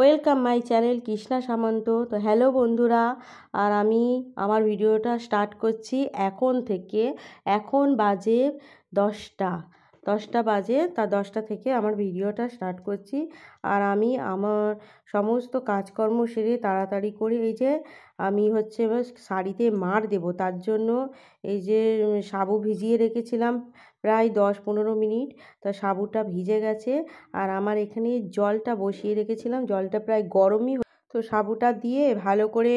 Welcome my channel Krishna Samanta তো hello বন্ধুরা আর আমি আমার ভিডিওটা স্টার্ট করছি এখন থেকে এখন বাজে দশটা দশটা বাজে তা দশটা থেকে আমার ভিডিওটা স্টার্ট করছি আর আমি আমার সমস্ত কাজকর্ম সেরে তাড়াতাড়ি করে এই যে আমি হচ্ছে শাড়িতে মার দেব তার জন্য এই যে সাবু ভিজিয়ে রেখেছিলাম প্রায় দশ পনেরো মিনিট তা সাবুটা ভিজে গেছে আর আমার এখানে জলটা বসিয়ে রেখেছিলাম জলটা প্রায় গরমই তো সাবুটা দিয়ে ভালো করে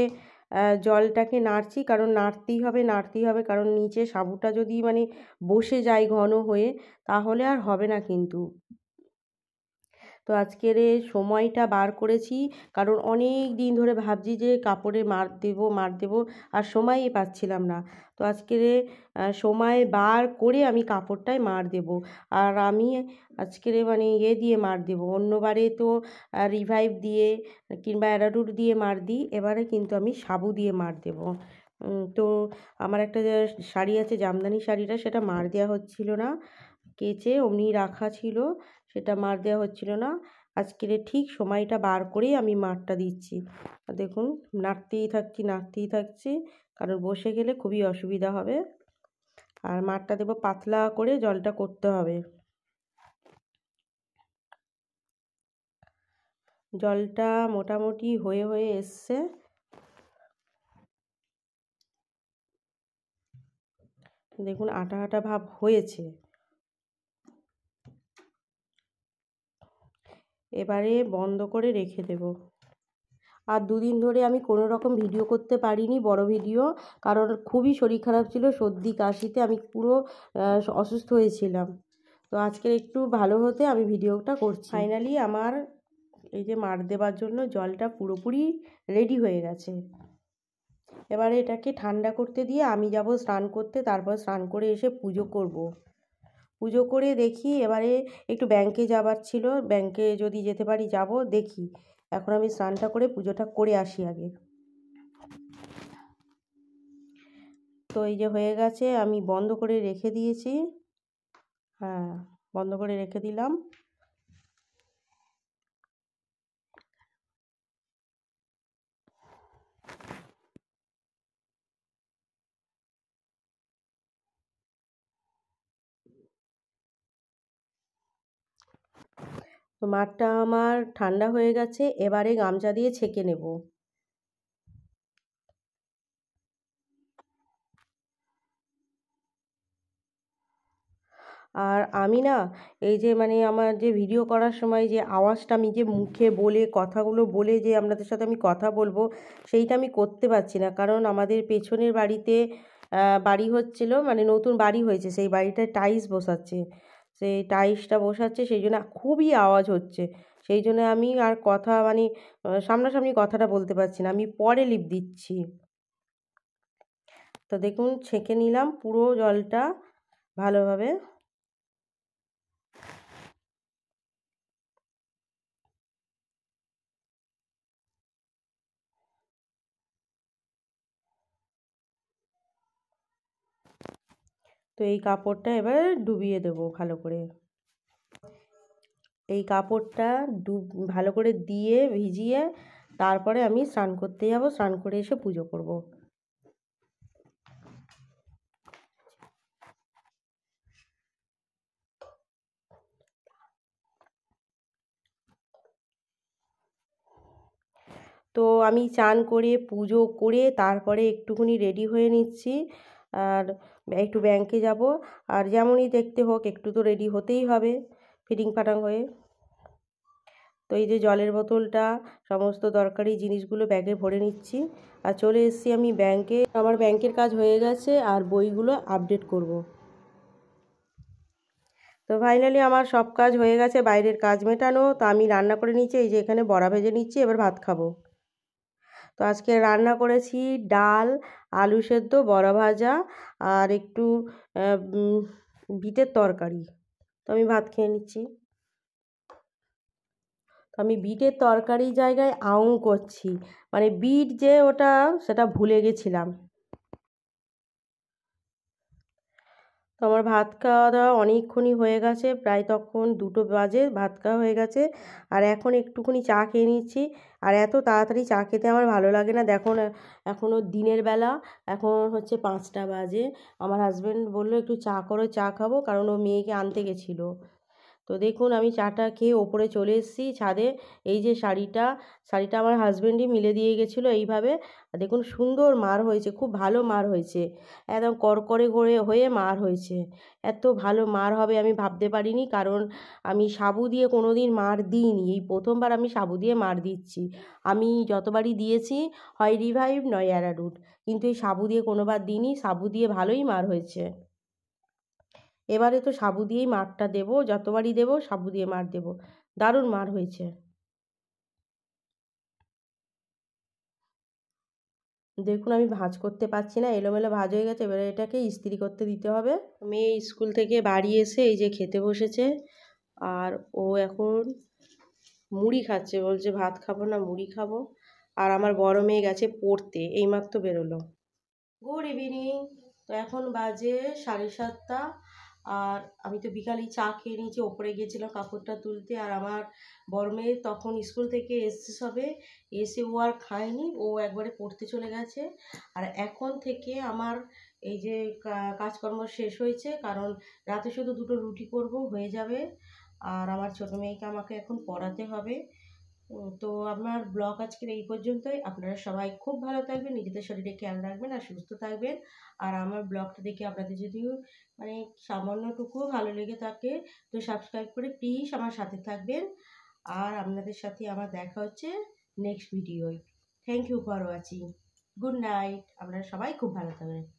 জলটাকে নাড়ছি কারণ নাড়তেই হবে নাড়তেই হবে কারণ নিচে সাবুটা যদি মানে বসে যায় ঘন হয়ে তাহলে আর হবে না কিন্তু তো আজকের সময়টা বার করেছি কারণ অনেক দিন ধরে ভাবছি যে কাপড়ে মার দেবো মার দেবো আর সময়ই পাচ্ছিলাম না তো আজকের সময় বার করে আমি কাপড়টায় মার দেব আর আমি আজকের মানে ইয়ে দিয়ে মার দেব অন্যবারে তো রিভাইভ দিয়ে কিংবা অ্যারারুট দিয়ে মার দিই এবারে কিন্তু আমি সাবু দিয়ে মার দেব তো আমার একটা শাড়ি আছে জামদানি শাড়িটা সেটা মার দেওয়া হচ্ছিল না কেচে অমনি রাখা ছিল সেটা মার দেওয়া হচ্ছিল না আজকের ঠিক সময়টা বার করেই আমি মারটা দিচ্ছি দেখুন নাড়তেই থাকছি নাড়তেই থাকছি কারণ বসে গেলে খুবই অসুবিধা হবে আর মারটা দেবো পাতলা করে জলটা করতে হবে জলটা মোটামুটি হয়ে হয়ে এসছে দেখুন আটা আটা ভাব হয়েছে এবারে বন্ধ করে রেখে দেব আর দুদিন ধরে আমি কোনো রকম ভিডিও করতে পারিনি বড় ভিডিও কারণ খুবই শরীর খারাপ ছিল সর্দি কাশিতে আমি পুরো অসুস্থ হয়েছিলাম তো আজকের একটু ভালো হতে আমি ভিডিওটা করছি ফাইনালি আমার এই যে মার দেওয়ার জন্য জলটা পুরোপুরি রেডি হয়ে গেছে এবারে এটাকে ঠান্ডা করতে দিয়ে আমি যাব স্নান করতে তারপর স্নান করে এসে পুজো করব। পুজো করে দেখি এবারে একটু ব্যাংকে যাবার ছিল ব্যাংকে যদি যেতে পারি যাব দেখি এখন আমি স্নানটা করে পুজোটা করে আসি আগে তো এই যে হয়ে গেছে আমি বন্ধ করে রেখে দিয়েছি হ্যাঁ বন্ধ করে রেখে দিলাম তো মাঠটা আমার ঠান্ডা হয়ে গেছে এবারে গামছা দিয়ে ছেঁকে নেব আর আমি না এই যে মানে আমার যে ভিডিও করার সময় যে আওয়াজটা আমি যে মুখে বলে কথাগুলো বলে যে আপনাদের সাথে আমি কথা বলবো সেইটা আমি করতে পারছি না কারণ আমাদের পেছনের বাড়িতে বাড়ি হচ্ছিল মানে নতুন বাড়ি হয়েছে সেই বাড়িটায় টাইলস বসাচ্ছে সেই টাইলসটা বসাচ্ছে সেই জন্য খুবই আওয়াজ হচ্ছে সেই জন্য আমি আর কথা মানে সামনাসামনি কথাটা বলতে পারছি না আমি পরে লিপ দিচ্ছি তো দেখুন ছেঁকে নিলাম পুরো জলটা ভালোভাবে তো এই কাপড়টা এবার ডুবিয়ে দেবো ভালো করে এই কাপড়টা ডুব ভালো করে দিয়ে ভিজিয়ে তারপরে আমি স্নান করতে যাব স্নান করে এসে পুজো করব তো আমি চান করে পুজো করে তারপরে একটুখানি রেডি হয়ে নিচ্ছি আর একটু ব্যাংকে যাব আর যেমনই দেখতে হোক একটু তো রেডি হতেই হবে ফিটিং ফাটাং হয়ে তো এই যে জলের বোতলটা সমস্ত দরকারি জিনিসগুলো ব্যাগে ভরে নিচ্ছি আর চলে এসছি আমি ব্যাংকে আমার ব্যাংকের কাজ হয়ে গেছে আর বইগুলো আপডেট করব। তো ফাইনালি আমার সব কাজ হয়ে গেছে বাইরের কাজ মেটানো তো আমি রান্না করে নিচ্ছি এই যে এখানে বড়া ভেজে নিচ্ছি এবার ভাত খাবো তো আজকে রান্না করেছি ডাল আলু সেদ্ধ বড়া ভাজা আর একটু বিটের তরকারি তো আমি ভাত খেয়ে নিচ্ছি তো আমি বিটের তরকারি জায়গায় আউ করছি মানে বিট যে ওটা সেটা ভুলে গেছিলাম তো আমার ভাত খাওয়া দাওয়া অনেকক্ষণই হয়ে গেছে প্রায় তখন দুটো বাজে ভাত খাওয়া হয়ে গেছে আর এখন একটুখানি চা খেয়ে নিচ্ছি আর এত তাড়াতাড়ি চা খেতে আমার ভালো লাগে না দেখুন এখনও দিনের বেলা এখন হচ্ছে পাঁচটা বাজে আমার হাজব্যান্ড বললো একটু চা করো চা খাবো কারণ ও মেয়েকে আনতে গেছিলো তো দেখুন আমি চাটা খেয়ে ওপরে চলে এসেছি ছাদে এই যে শাড়িটা শাড়িটা আমার হাজব্যান্ডই মিলে দিয়ে গেছিলো এইভাবে দেখুন সুন্দর মার হয়েছে খুব ভালো মার হয়েছে একদম করকরে করে হয়ে মার হয়েছে এত ভালো মার হবে আমি ভাবতে পারিনি কারণ আমি সাবু দিয়ে কোনো দিন মার দিইনি এই প্রথমবার আমি সাবু দিয়ে মার দিচ্ছি আমি যতবারই দিয়েছি হয় রিভাইভ নয় অ্যারারুট কিন্তু এই সাবু দিয়ে কোনোবার দিইনি সাবু দিয়ে ভালোই মার হয়েছে এবারে তো সাবু দিয়েই মারটা দেবো যতবারই দেবো সাবু দিয়ে মার দেবো দারুণ মার হয়েছে দেখুন আমি ভাঁজ করতে পারছি না এলোমেলো ভাঁজ হয়ে গেছে এবারে এটাকে ইস্ত্রি করতে দিতে হবে মেয়ে স্কুল থেকে বাড়ি এসে এই যে খেতে বসেছে আর ও এখন মুড়ি খাচ্ছে বলছে ভাত খাবো না মুড়ি খাবো আর আমার বড় মেয়ে গেছে পড়তে এইমাত্র বেরোলো গুড ইভিনিং তো এখন বাজে সাড়ে সাতটা আর আমি তো বিকালেই চা খেয়ে নিয়েছি ওপরে গিয়েছিলাম কাপড়টা তুলতে আর আমার বড় মেয়ে তখন স্কুল থেকে এসছে সবে এসে ও আর খায়নি ও একবারে পড়তে চলে গেছে আর এখন থেকে আমার এই যে কাজকর্ম শেষ হয়েছে কারণ রাতে শুধু দুটো রুটি করব হয়ে যাবে আর আমার ছোটো মেয়েকে আমাকে এখন পড়াতে হবে তো আমার ব্লগ আজকের এই পর্যন্তই আপনারা সবাই খুব ভালো থাকবেন নিজেদের শরীরে খেয়াল রাখবেন আর সুস্থ থাকবেন আর আমার ব্লগটা দেখে আপনাদের যদি মানে সামান্যটুকুও ভালো লেগে থাকে তো সাবস্ক্রাইব করে প্লিজ আমার সাথে থাকবেন আর আপনাদের সাথে আমার দেখা হচ্ছে নেক্সট ভিডিওয় thank you for watching good night আপনারা সবাই খুব ভালো থাকবেন